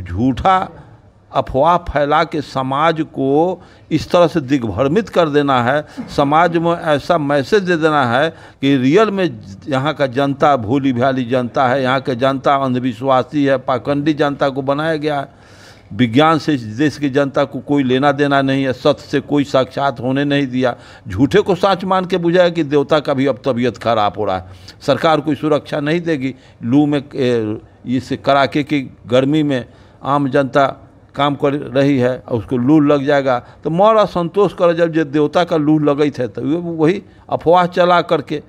झूठा अफवाह फैला के समाज को इस तरह से दिग्भ्रमित कर देना है समाज में ऐसा मैसेज दे देना है कि रियल में यहाँ का जनता भोली भाली जनता है यहाँ का जनता अंधविश्वासी है पाखंडी जनता को बनाया गया है विज्ञान से देश की जनता को कोई लेना देना नहीं है सत्य से कोई साक्षात होने नहीं दिया झूठे को साँच मान के बुझाया कि देवता का भी अब तबीयत खराब हो रहा है सरकार कोई सुरक्षा नहीं देगी लू में इस कड़ाके की गर्मी में आम जनता काम कर रही है और उसको लू लग जाएगा तो मर असंतोष कर जब जो देवता का लू लगे है तो वही अफवाह चला करके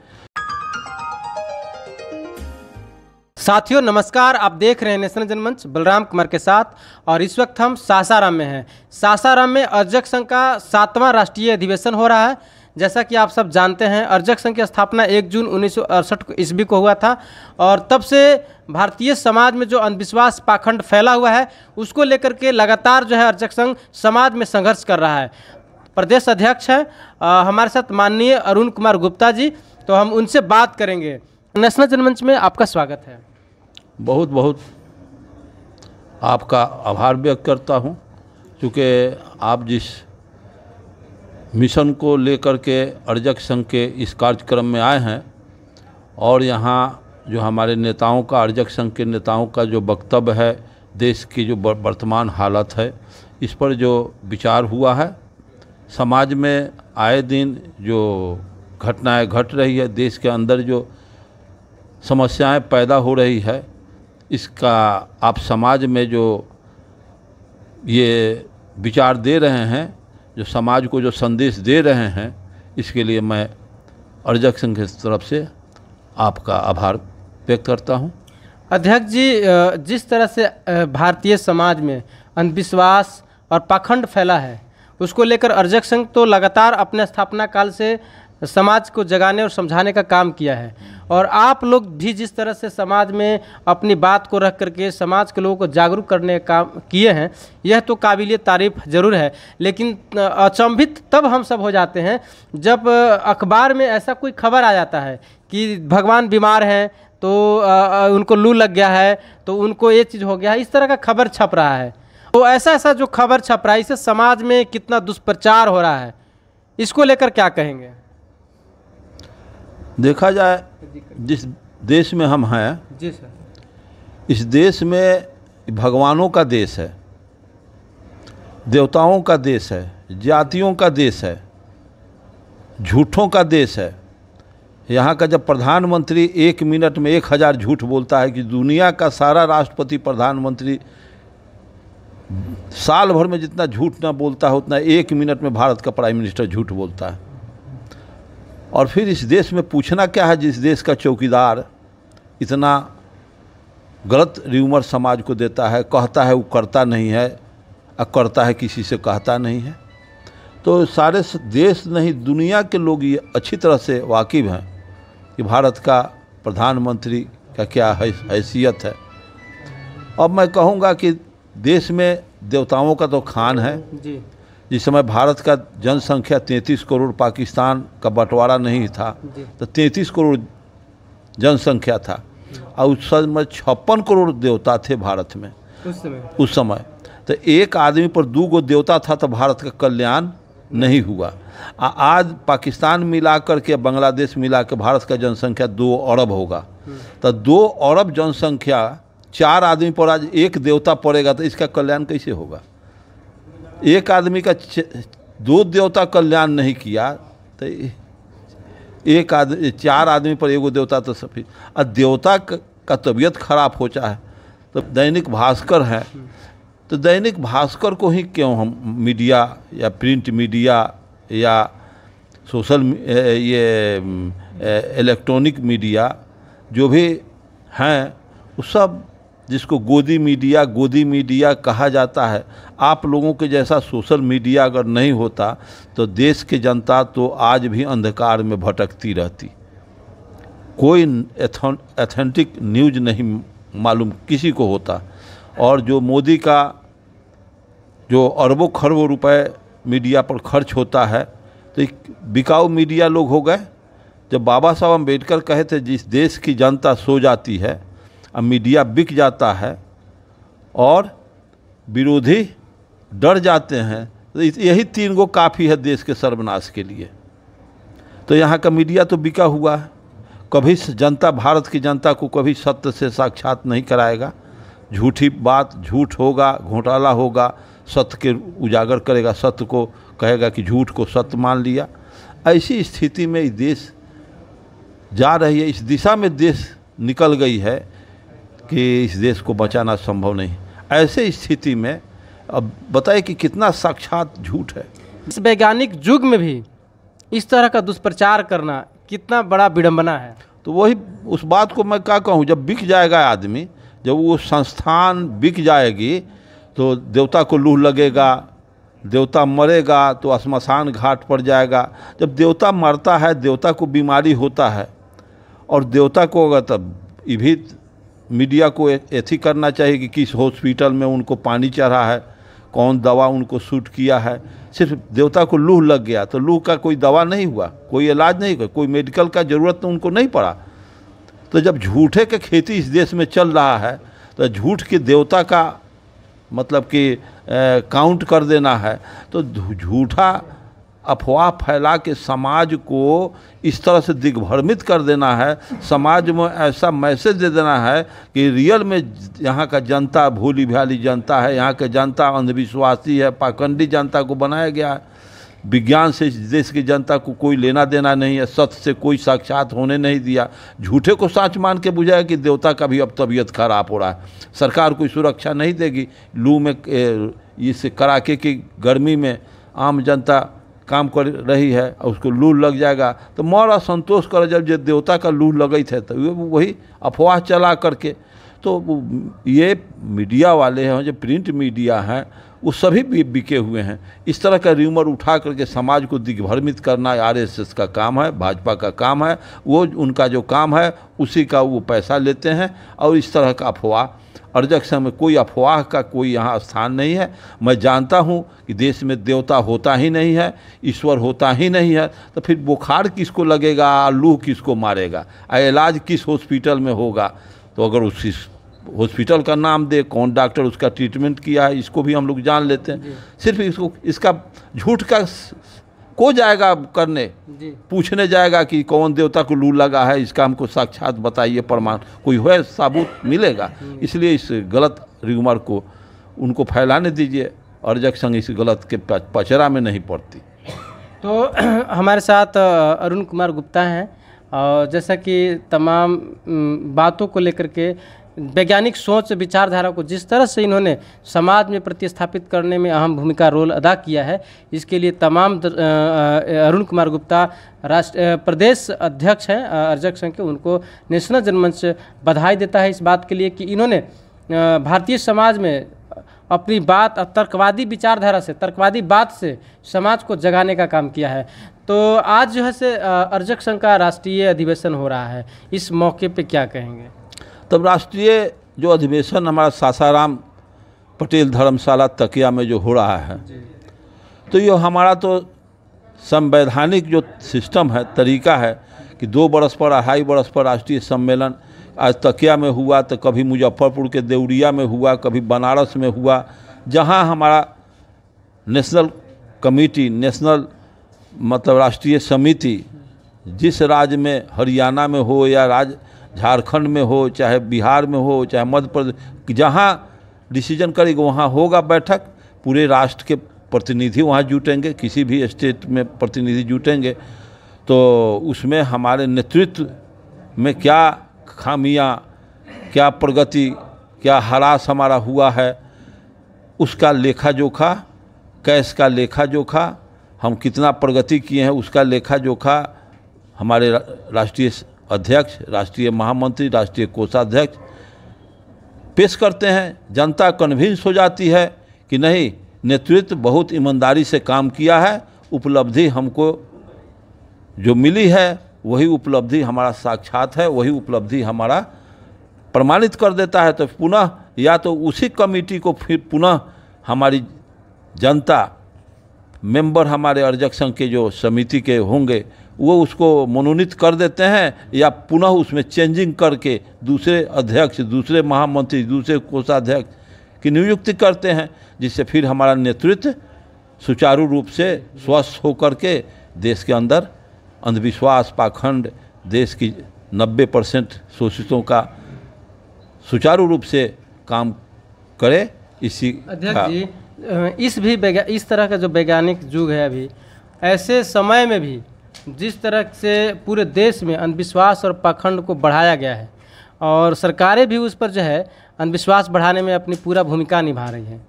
साथियों नमस्कार आप देख रहे हैं नेशनल जनमंच बलराम कुमार के साथ और इस वक्त हम सासाराम में हैं सासाराम में अर्जक संघ का सातवां राष्ट्रीय अधिवेशन हो रहा है जैसा कि आप सब जानते हैं अर्जक संघ की स्थापना 1 जून उन्नीस सौ ईस्वी को हुआ था और तब से भारतीय समाज में जो अंधविश्वास पाखंड फैला हुआ है उसको लेकर के लगातार जो है अर्जक संघ समाज में संघर्ष कर रहा है प्रदेश अध्यक्ष हैं हमारे साथ माननीय अरुण कुमार गुप्ता जी तो हम उनसे बात करेंगे नेशनल जनमंच में आपका स्वागत है बहुत बहुत आपका आभार व्यक्त करता हूँ क्योंकि आप जिस मिशन को लेकर के अर्जक संघ के इस कार्यक्रम में आए हैं और यहाँ जो हमारे नेताओं का अर्जक संघ के नेताओं का जो वक्तव्य है देश की जो वर्तमान हालत है इस पर जो विचार हुआ है समाज में आए दिन जो घटनाएं घट रही है देश के अंदर जो समस्याएं पैदा हो रही है इसका आप समाज में जो ये विचार दे रहे हैं जो समाज को जो संदेश दे रहे हैं इसके लिए मैं अर्जक संघ की तरफ से आपका आभार व्यक्त करता हूँ अध्यक्ष जी जिस तरह से भारतीय समाज में अंधविश्वास और पाखंड फैला है उसको लेकर अर्जक संघ तो लगातार अपने स्थापना काल से समाज को जगाने और समझाने का काम किया है और आप लोग भी जिस तरह से समाज में अपनी बात को रख करके समाज के लोगों को जागरूक करने का काम किए हैं यह तो काबिल तारीफ ज़रूर है लेकिन अचंभित तब हम सब हो जाते हैं जब अखबार में ऐसा कोई खबर आ जाता है कि भगवान बीमार हैं तो उनको लू लग गया है तो उनको ये चीज़ हो गया है इस तरह का खबर छप रहा है तो ऐसा ऐसा जो खबर छप रहा है इसे समाज में कितना दुष्प्रचार हो रहा है इसको लेकर क्या कहेंगे देखा जाए जिस देश में हम हैं इस देश में भगवानों का देश है देवताओं का देश है जातियों का देश है झूठों का देश है यहाँ का जब प्रधानमंत्री एक मिनट में एक हज़ार झूठ बोलता है कि दुनिया का सारा राष्ट्रपति प्रधानमंत्री साल भर में जितना झूठ ना बोलता है उतना एक मिनट में भारत का प्राइम मिनिस्टर झूठ बोलता है और फिर इस देश में पूछना क्या है जिस देश का चौकीदार इतना गलत र्यूमर समाज को देता है कहता है वो करता नहीं है और करता है किसी से कहता नहीं है तो सारे देश नहीं दुनिया के लोग ये अच्छी तरह से वाकिफ़ हैं कि भारत का प्रधानमंत्री का क्या हैसियत है अब मैं कहूँगा कि देश में देवताओं का तो खान है जी जिस समय भारत का जनसंख्या 33 करोड़ पाकिस्तान का बंटवारा नहीं था तो 33 करोड़ जनसंख्या था और उस समय छप्पन करोड़ देवता थे भारत में उस समय उस समय तो एक आदमी पर दो गो देवता था तो भारत का कल्याण नहीं हुआ आ, आज पाकिस्तान मिला कर के बांग्लादेश मिला के भारत का जनसंख्या दो अरब होगा हम्म। तो दो अरब जनसंख्या चार आदमी पर आज एक देवता पड़ेगा तो इसका कल्याण कैसे होगा एक आदमी का दो देवता कल्याण नहीं किया तो एक आदमी चार आदमी पर एगो देवता तो सफी और देवता का तबीयत खराब हो चाहे तो दैनिक भास्कर है तो दैनिक भास्कर को ही क्यों हम मीडिया या प्रिंट मीडिया या सोशल ये इलेक्ट्रॉनिक मीडिया जो भी हैं वो सब जिसको गोदी मीडिया गोदी मीडिया कहा जाता है आप लोगों के जैसा सोशल मीडिया अगर नहीं होता तो देश की जनता तो आज भी अंधकार में भटकती रहती कोई एथेंटिक न्यूज नहीं मालूम किसी को होता और जो मोदी का जो अरबों खरबों रुपए मीडिया पर खर्च होता है तो बिकाऊ मीडिया लोग हो गए जब बाबा साहब अम्बेडकर कहे थे जिस देश की जनता सो जाती है अब मीडिया बिक जाता है और विरोधी डर जाते हैं तो यही तीन गो काफ़ी है देश के सर्वनाश के लिए तो यहाँ का मीडिया तो बिका हुआ है कभी जनता भारत की जनता को कभी सत्य से साक्षात नहीं कराएगा झूठी बात झूठ होगा घोटाला होगा सत्य के उजागर करेगा सत्य को कहेगा कि झूठ को सत्य मान लिया ऐसी स्थिति में देश जा रही है इस दिशा में देश निकल गई है कि इस देश को बचाना संभव नहीं ऐसे स्थिति में अब बताए कि कितना साक्षात झूठ है इस वैज्ञानिक युग में भी इस तरह का दुष्प्रचार करना कितना बड़ा विडम्बना है तो वही उस बात को मैं क्या कहूँ जब बिक जाएगा आदमी जब वो संस्थान बिक जाएगी तो देवता को लूह लगेगा देवता मरेगा तो शमशान घाट पर जाएगा जब देवता मरता है देवता को बीमारी होता है और देवता को अगर तब इभित मीडिया को एथी करना चाहिए कि किस हॉस्पिटल में उनको पानी चढ़ा है कौन दवा उनको सूट किया है सिर्फ देवता को लूह लग गया तो लूह का कोई दवा नहीं हुआ कोई इलाज नहीं हुआ कोई मेडिकल का ज़रूरत तो उनको नहीं पड़ा तो जब झूठे के खेती इस देश में चल रहा है तो झूठ के देवता का मतलब कि काउंट कर देना है तो झूठा अफवाह फैला के समाज को इस तरह से दिग्भ्रमित कर देना है समाज में ऐसा मैसेज दे देना है कि रियल में यहाँ का जनता भूली भाली जनता है यहाँ का जनता अंधविश्वासी है पाखंडी जनता को बनाया गया है विज्ञान से इस देश की जनता को कोई लेना देना नहीं है सत्य से कोई साक्षात होने नहीं दिया झूठे को साँच मान के बुझाया कि देवता का भी अब तबीयत खराब हो रहा है सरकार कोई सुरक्षा नहीं देगी लू में इस कड़ाके की गर्मी में आम जनता काम कर रही है और उसको लू लग जाएगा तो मर असंतोष कर जब जो देवता का लू लगे है तो वही अफवाह चला करके तो ये मीडिया वाले हैं जो प्रिंट मीडिया हैं वो सभी बिके हुए हैं इस तरह का र्यूमर उठा करके समाज को दिग्भ्रमित करना आरएसएस का काम है भाजपा का काम है वो उनका जो काम है उसी का वो पैसा लेते हैं और इस तरह का अफवाह अर्जक में कोई अफवाह का कोई यहाँ स्थान नहीं है मैं जानता हूँ कि देश में देवता होता ही नहीं है ईश्वर होता ही नहीं है तो फिर बुखार किसको लगेगा लू किसको मारेगा इलाज किस हॉस्पिटल में होगा तो अगर उस हॉस्पिटल का नाम दे कौन डॉक्टर उसका ट्रीटमेंट किया है इसको भी हम लोग जान लेते हैं सिर्फ इसको इसका झूठ का को जाएगा करने पूछने जाएगा कि कौन देवता को लू लगा है इसका हमको साक्षात बताइए प्रमाण कोई है साबुत मिलेगा इसलिए इस गलत रिगुमर को उनको फैलाने दीजिए और संघ संग इस गलत के पचरा में नहीं पड़ती तो हमारे साथ अरुण कुमार गुप्ता हैं और जैसा कि तमाम बातों को लेकर के वैज्ञानिक सोच विचारधारा को जिस तरह से इन्होंने समाज में प्रतिस्थापित करने में अहम भूमिका रोल अदा किया है इसके लिए तमाम अरुण कुमार गुप्ता राष्ट्र प्रदेश अध्यक्ष हैं अर्जक संघ के उनको नेशनल जनमंच बधाई देता है इस बात के लिए कि इन्होंने भारतीय समाज में अपनी बात तर्कवादी विचारधारा से तर्कवादी बात से समाज को जगाने का काम किया है तो आज जो है से अर्जक संघ का राष्ट्रीय अधिवेशन हो रहा है इस मौके पे क्या कहेंगे तब राष्ट्रीय जो अधिवेशन हमारा सासाराम पटेल धर्मशाला तकिया में जो हो रहा है तो ये हमारा तो संवैधानिक जो सिस्टम है तरीका है कि दो बरस पर अढ़ाई बरस पर राष्ट्रीय सम्मेलन आज तकिया में हुआ तो कभी मुजफ्फरपुर के देवरिया में हुआ कभी बनारस में हुआ जहाँ हमारा नेशनल कमेटी नेशनल मतलब राष्ट्रीय समिति जिस राज्य में हरियाणा में हो या राज्य झारखंड में हो चाहे बिहार में हो चाहे मध्य प्रदेश जहाँ डिसीजन करेगी वहाँ होगा बैठक पूरे राष्ट्र के प्रतिनिधि वहाँ जुटेंगे किसी भी स्टेट में प्रतिनिधि जुटेंगे तो उसमें हमारे नेतृत्व में क्या खामियाँ क्या प्रगति क्या हरास हमारा हुआ है उसका लेखा जोखा कैश का लेखा जोखा हम कितना प्रगति किए हैं उसका लेखा जोखा हमारे राष्ट्रीय अध्यक्ष राष्ट्रीय महामंत्री राष्ट्रीय कोषाध्यक्ष पेश करते हैं जनता कन्विंस हो जाती है कि नहीं नेतृत्व बहुत ईमानदारी से काम किया है उपलब्धि हमको जो मिली है वही उपलब्धि हमारा साक्षात है वही उपलब्धि हमारा प्रमाणित कर देता है तो पुनः या तो उसी कमेटी को फिर पुनः हमारी जनता मेंबर हमारे अर्जक संघ के जो समिति के होंगे वो उसको मनोनीत कर देते हैं या पुनः उसमें चेंजिंग करके दूसरे अध्यक्ष दूसरे महामंत्री दूसरे कोषाध्यक्ष की नियुक्ति करते हैं जिससे फिर हमारा नेतृत्व सुचारू रूप से स्वस्थ होकर के देश के अंदर अंधविश्वास पाखंड देश की 90 परसेंट शोषितों का सुचारू रूप से काम करे इसी अध्यक्ष जी इस भी इस तरह का जो वैज्ञानिक युग है अभी ऐसे समय में भी जिस तरह से पूरे देश में अंधविश्वास और पाखंड को बढ़ाया गया है और सरकारें भी उस पर जो है अंधविश्वास बढ़ाने में अपनी पूरा भूमिका निभा रही हैं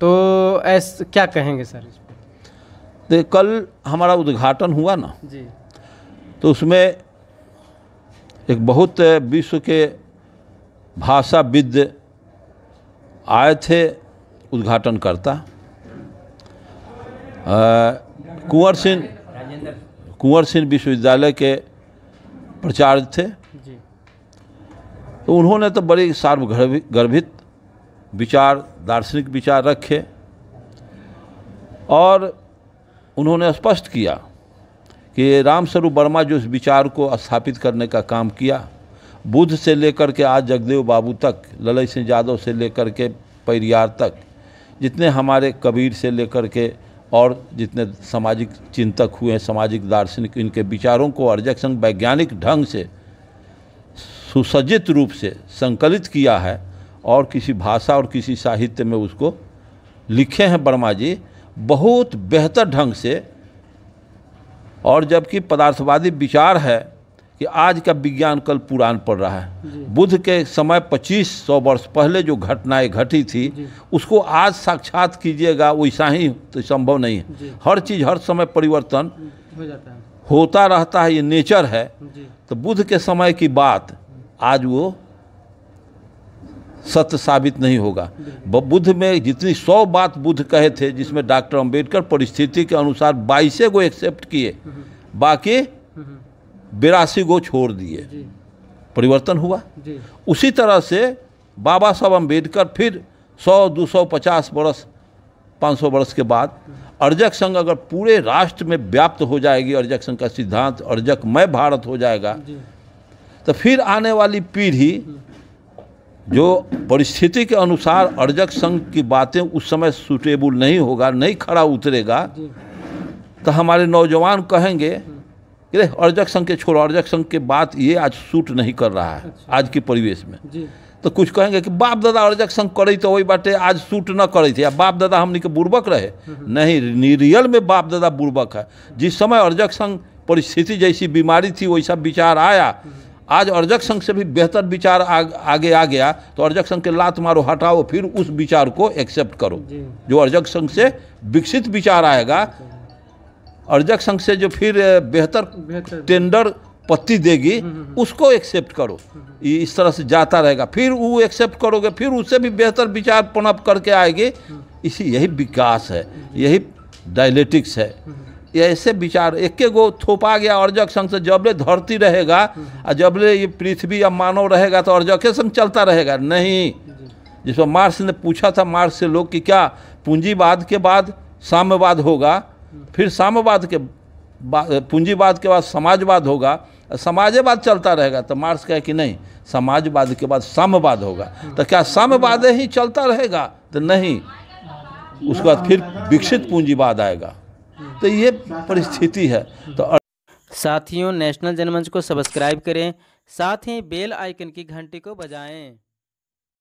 तो ऐस क्या कहेंगे सर इस पर कल हमारा उद्घाटन हुआ ना जी तो उसमें एक बहुत विश्व के भाषाविद आए थे उद्घाटन करता कुंवर सिंह कुंवर सिंह विश्वविद्यालय के प्रचार्य थे तो उन्होंने तो बड़े सार्वगर्भित विचार दार्शनिक विचार रखे और उन्होंने स्पष्ट किया कि रामस्वरूप वर्मा जो इस विचार को स्थापित करने का काम किया बुद्ध से लेकर के आज जगदेव बाबू तक ललित सिंह यादव से लेकर के पैरियार तक जितने हमारे कबीर से लेकर के और जितने सामाजिक चिंतक हुए हैं सामाजिक दार्शनिक इनके विचारों को अर्जक संघ वैज्ञानिक ढंग से सुसज्जित रूप से संकलित किया है और किसी भाषा और किसी साहित्य में उसको लिखे हैं वर्मा जी बहुत बेहतर ढंग से और जबकि पदार्थवादी विचार है कि आज का विज्ञान कल पुराण पड़ रहा है बुद्ध के समय 2500 वर्ष पहले जो घटनाएं घटी थी उसको आज साक्षात कीजिएगा वैसा ही तो संभव नहीं है हर चीज़ हर समय परिवर्तन हम्म, हो जाता है होता रहता है ये नेचर है तो बुद्ध के समय की बात आज वो सत्य साबित नहीं होगा बुद्ध में जितनी सौ बात बुद्ध कहे थे जिसमें डॉक्टर अंबेडकर परिस्थिति के अनुसार बाईसे को एक्सेप्ट किए हम्म। बाकी बिरासी गो छोड़ दिए परिवर्तन हुआ उसी तरह से बाबा साहब अम्बेडकर फिर सौ दो सौ पचास बरस पाँच सौ बरस के बाद अर्जक संघ अगर पूरे राष्ट्र में व्याप्त हो जाएगी अर्जक संघ का सिद्धांत अर्जक मय भारत हो जाएगा तो फिर आने वाली पीढ़ी जो परिस्थिति के अनुसार अर्जक संघ की बातें उस समय सुटेबुल नहीं होगा नहीं खड़ा उतरेगा तो हमारे नौजवान कहेंगे अरे अर्जक संघ के छोड़ अर्जक संघ के बात ये आज सूट नहीं कर रहा है अच्छा। आज के परिवेश में जी। तो कुछ कहेंगे कि बाप दादा अर्जक संघ करे तो वही बाटे आज सूट न करे थे या बाप दादा हमने के बुर्बक रहे हम्म, हम्म। नहीं निरियल में बाप दादा बुर्बक है जिस समय अर्जक संघ परिस्थिति जैसी बीमारी थी वैसा विचार आया हम्म। आज अर्जक संघ से भी बेहतर विचार आगे आ गया तो अर्जक संघ के लात मारो हटाओ फिर उस विचार को एक्सेप्ट करो जो अर्जक संघ से विकसित विचार आएगा अच्छा। अर्जक संघ से जो फिर बेहतर, टेंडर पत्ती देगी हम्म, हम्म, हम्म। उसको एक्सेप्ट करो इस तरह से जाता रहेगा फिर वो एक्सेप्ट करोगे फिर उससे भी बेहतर विचार पनप करके आएगी इसी यही विकास है यही डायलेटिक्स है ऐसे विचार एक गो थोपा गया अर्जक संघ से जबले धरती रहेगा और जबले ये पृथ्वी या मानव रहेगा तो अर्जक संघ चलता रहेगा नहीं जिसमें मार्स ने पूछा था मार्स से लोग कि क्या पूंजीवाद के बाद साम्यवाद होगा फिर साम्यवाद के पूंजीवाद के बाद समाजवाद होगा समाजवाद चलता रहेगा तो मार्क्स कहे कि नहीं समाजवाद के बाद साम्यवाद होगा तो क्या साम्यवाद ही चलता रहेगा तो नहीं उसके बाद फिर विकसित पूंजीवाद आएगा तो ये परिस्थिति है तो साथियों नेशनल जनमंच को सब्सक्राइब करें साथ ही बेल आइकन की घंटी को बजाएं